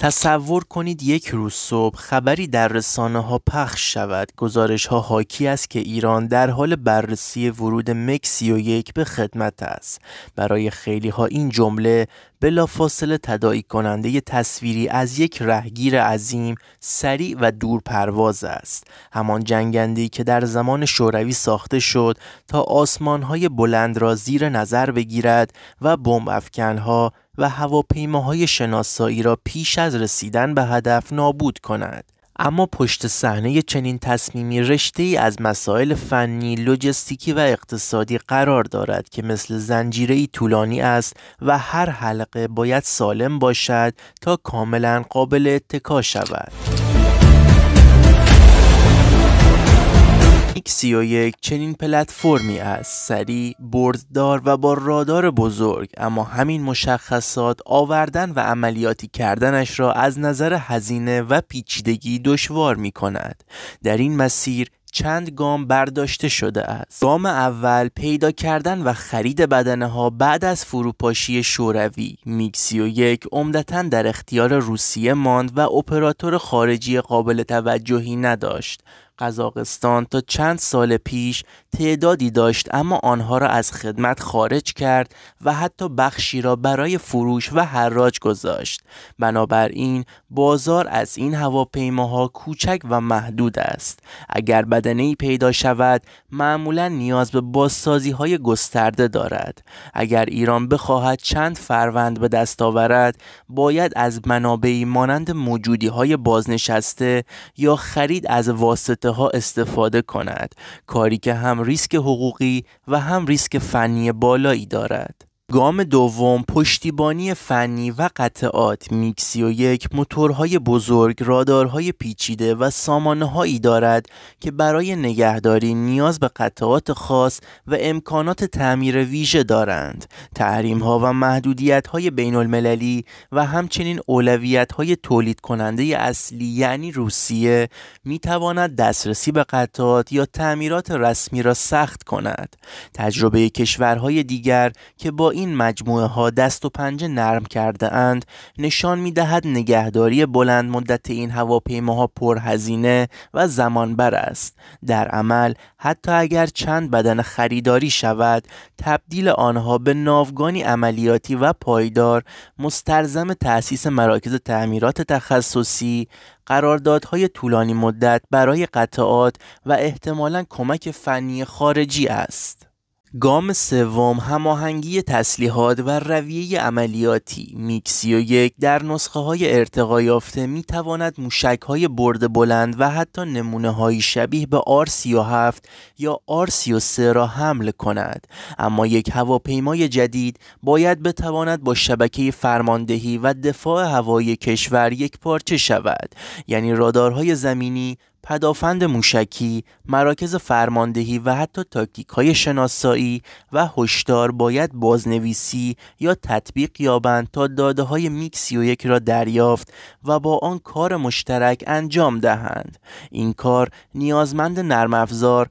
تصور کنید یک روز صبح خبری در رسانه ها پخش شود گزارش ها حاکی است که ایران در حال بررسی ورود مکسی و یک به خدمت است برای خیلی ها این جمله بلافاصله تداعی کننده تصویری از یک رهگیر عظیم سریع و دور پرواز است همان جنگندی که در زمان شوروی ساخته شد تا آسمان های بلند را زیر نظر بگیرد و بمب ها و هواپیماهای شناسایی را پیش از رسیدن به هدف نابود کند اما پشت صحنه چنین تصمیمی رشته ای از مسائل فنی، لوجستیکی و اقتصادی قرار دارد که مثل زنجیره ای طولانی است و هر حلقه باید سالم باشد تا کاملا قابل اتکا شود. میگ 31 چنین پلتفرمی است سریع برددار و با رادار بزرگ اما همین مشخصات آوردن و عملیاتی کردنش را از نظر هزینه و پیچیدگی دشوار می کند در این مسیر چند گام برداشته شده است گام اول پیدا کردن و خرید بدنه ها بعد از فروپاشی شوروی میکسی و عمدتا در اختیار روسیه ماند و اپراتور خارجی قابل توجهی نداشت قزاقستان تا چند سال پیش تعدادی داشت اما آنها را از خدمت خارج کرد و حتی بخشی را برای فروش و حراج گذاشت بنابراین بازار از این هواپیماها کوچک و محدود است اگر بدنه ای پیدا شود معمولا نیاز به بازسازی های گسترده دارد اگر ایران بخواهد چند فروند به دست آورد باید از منابعی مانند موجودی های بازنشسته یا خرید از واسطه استفاده کند کاری که هم ریسک حقوقی و هم ریسک فنی بالایی دارد گام دوم پشتیبانی فنی و قطعات میکسی و یک موتورهای بزرگ رادارهای پیچیده و سامانههایی دارد که برای نگهداری نیاز به قطعات خاص و امکانات تعمیر ویژه دارند تحریم ها و محدودیت های بین المللی و همچنین اولویت های تولید کننده اصلی یعنی روسیه می دسترسی به قطعات یا تعمیرات رسمی را سخت کند تجربه کشورهای دیگر که با این مجموعه ها دست و پنجه نرم کرده اند نشان می دهد نگهداری بلند مدت این هواپیماها پرهزینه و زمانبر است در عمل حتی اگر چند بدن خریداری شود تبدیل آنها به ناوگانی عملیاتی و پایدار مستلزم تأسیس مراکز تعمیرات تخصصی قراردادهای طولانی مدت برای قطعات و احتمالا کمک فنی خارجی است گام سوم هماهنگی تسلیحات و رویه عملیاتی میکسی و یک در نسخه های ارتقا یافته می تواند موشک های برد بلند و حتی نمونه های شبیه به آر 37 یا آر 33 را حمل کند اما یک هواپیمای جدید باید بتواند با شبکه فرماندهی و دفاع هوایی کشور یک پارچه شود یعنی رادارهای زمینی پدافند موشکی، مراکز فرماندهی و حتی تاکتیک های شناسایی و هشدار باید بازنویسی یا تطبیق یابند تا داده های میکسی را دریافت و با آن کار مشترک انجام دهند. این کار نیازمند نرم افزار،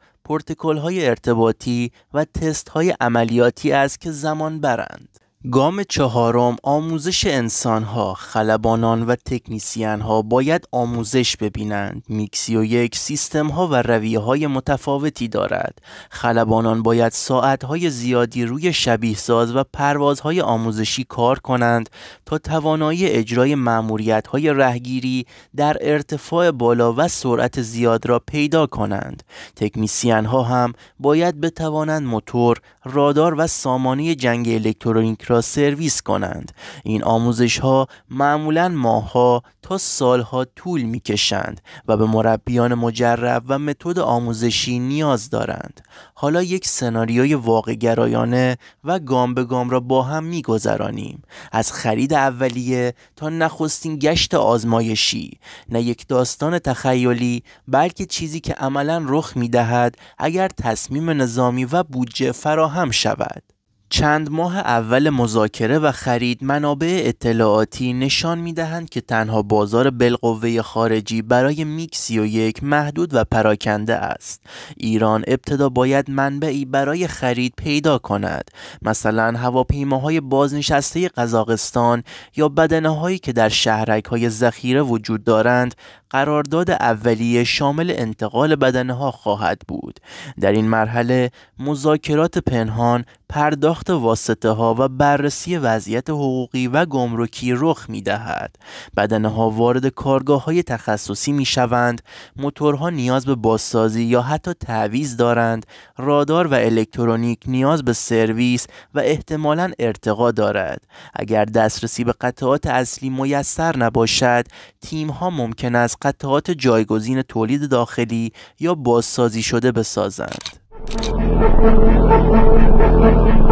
های ارتباطی و تست های عملیاتی است که زمان برند. گام چهارم آموزش ها، خلبانان و تکنیسیان ها باید آموزش ببینند. میکسی و یک سیستم ها و رویه های متفاوتی دارد. خلبانان باید ساعت های زیادی روی شبیه ساز و پروازهای آموزشی کار کنند تا توانایی اجرای معمولیت های رهگیری در ارتفاع بالا و سرعت زیاد را پیدا کنند. تکنیسیان ها هم باید بتوانند موتور رادار و سامانه جنگ الکترونیک را سرویس کنند این آموزش ها معمولا ها تا سالها طول میکشند و به مربیان مجرب و متد آموزشی نیاز دارند حالا یک سناریوی واقعگرایانه و گام به گام را با هم میگذرانیم از خرید اولیه تا نخستین گشت آزمایشی نه یک داستان تخیلی بلکه چیزی که عملا رخ میدهد اگر تصمیم نظامی و بودجه فراهم شود چند ماه اول مذاکره و خرید منابع اطلاعاتی نشان می دهند که تنها بازار بالقوه خارجی برای و یک محدود و پراکنده است. ایران ابتدا باید منبعی برای خرید پیدا کند. مثلا هواپیماهای بازنشسته قزاقستان یا بدنه هایی که در شهرک های ذخیره وجود دارند قرارداد اولیه شامل انتقال بدنه ها خواهد بود. در این مرحله مذاکرات پنهان پرداخت واسطه ها و بررسی وضعیت حقوقی و گمرکی رخ می دهد. بدنها وارد کارگاه های تخصصی می شوند، موتورها نیاز به بازسازی یا حتی تعویز دارند، رادار و الکترونیک نیاز به سرویس و احتمالا ارتقا دارد. اگر دسترسی به قطعات اصلی میسر نباشد، تیم ها ممکن است قطعات جایگزین تولید داخلی یا بازسازی شده بسازند. Thank you.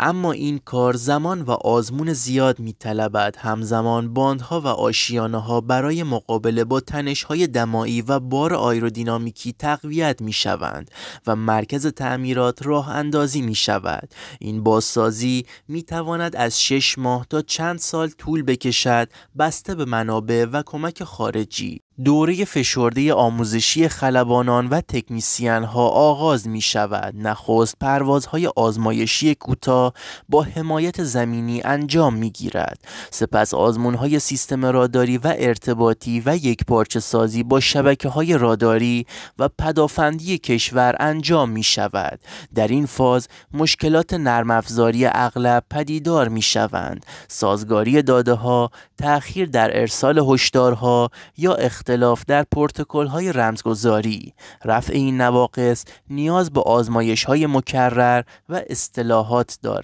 اما این کار زمان و آزمون زیاد می طلبد. همزمان باندها و آشیانه ها برای مقابله با تنش های دمایی و بار آیرودینامیکی تقویت می شوند و مرکز تعمیرات راه اندازی می شود. این بازسازی می تواند از شش ماه تا چند سال طول بکشد بسته به منابع و کمک خارجی. دوره فشرده آموزشی خلبانان و تکنیسیان ها آغاز می شود. نخست پروازهای آزمایشی کوتاه با حمایت زمینی انجام می گیرد سپس آزمون های سیستم راداری و ارتباطی و یک پارچه سازی با شبکه های راداری و پدافندی کشور انجام می شود در این فاز مشکلات نرم افزاری اغلب پدیدار می شوند سازگاری داده ها تأخیر در ارسال هشدارها یا اختلاف در پروتکل های رمزگذاری رفع این نواقص نیاز به آزمایش های مکرر و اصطلاحات دارد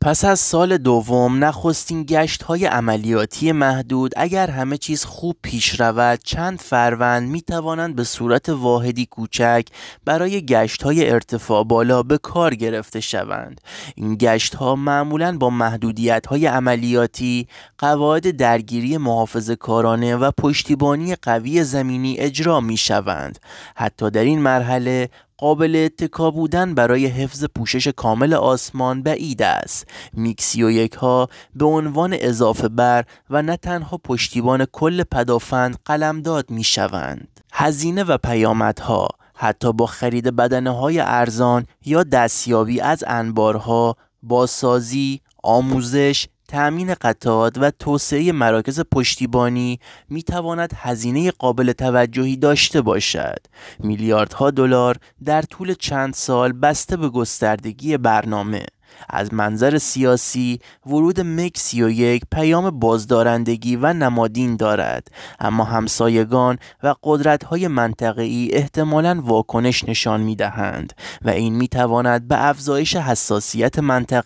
پس از سال دوم نخستین گشت های عملیاتی محدود اگر همه چیز خوب پیش رود چند فروند می توانند به صورت واحدی کوچک برای گشت های ارتفاع بالا به کار گرفته شوند این گشت ها معمولا با محدودیت های عملیاتی قواعد درگیری محافظ کارانه و پشتیبانی قوی زمینی اجرا می شوند حتی در این مرحله قابل اتکا بودن برای حفظ پوشش کامل آسمان بعید است میکسی و یک ها به عنوان اضافه بر و نه تنها پشتیبان کل پدافند قلمداد می شوند هزینه و پیامدها حتی با خرید بدنه های ارزان یا دستیابی از انبارها بازسازی آموزش تأمین قطعات و توسعه مراکز پشتیبانی می تواند هزینه قابل توجهی داشته باشد. میلیاردها دلار در طول چند سال بسته به گستردگی برنامه از منظر سیاسی ورود مکسی و یک پیام بازدارندگی و نمادین دارد اما همسایگان و قدرت های ای احتمالا واکنش نشان می دهند و این می تواند به افزایش حساسیت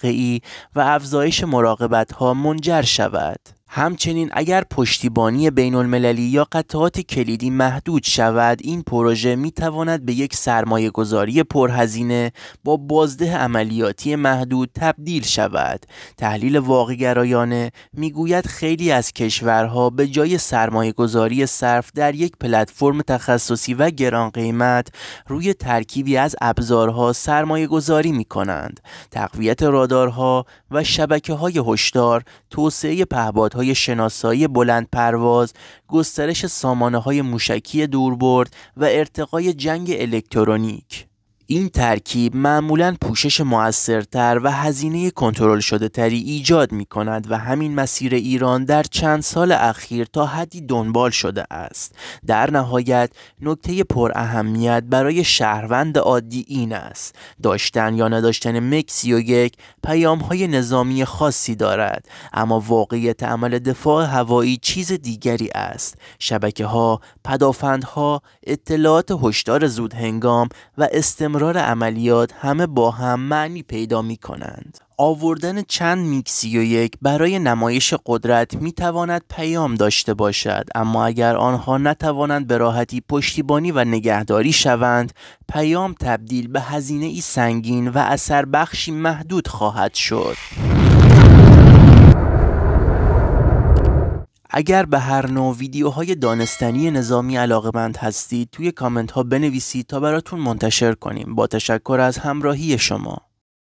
ای و افزایش مراقبت ها منجر شود. همچنین اگر پشتیبانی بین المللی یا قطعات کلیدی محدود شود این پروژه می تواند به یک سرمایه گذاری پرهزینه با بازده عملیاتی محدود تبدیل شود تحلیل واقعگرایانه میگوید خیلی از کشورها به جای سرمایه گذاری صرف در یک پلتفرم تخصصی و گران قیمت روی ترکیبی از ابزارها سرمایه گذاری می کنند تقویت رادارها و شبکه های هشدار توسعه پهپادها های شناسایی بلند پرواز، گسترش سامانه های موشکی دوربرد و ارتقای جنگ الکترونیک این ترکیب معمولا پوشش موثرتر و هزینه کنترل شده تری ایجاد می کند و همین مسیر ایران در چند سال اخیر تا حدی دنبال شده است. در نهایت نکته پر اهمیت برای شهروند عادی این است. داشتن یا نداشتن مکسی و یک پیام های نظامی خاصی دارد اما واقعیت عمل دفاع هوایی چیز دیگری است. شبکه ها، پدافند ها، اطلاعات هشدار زود هنگام و استمرار تکرار عملیات همه با هم معنی پیدا می کنند. آوردن چند میکسی و یک برای نمایش قدرت می تواند پیام داشته باشد اما اگر آنها نتوانند به راحتی پشتیبانی و نگهداری شوند پیام تبدیل به هزینه ای سنگین و اثر بخشی محدود خواهد شد اگر به هر نوع ویدیوهای دانستنی نظامی مند هستید توی کامنت ها بنویسید تا براتون منتشر کنیم با تشکر از همراهی شما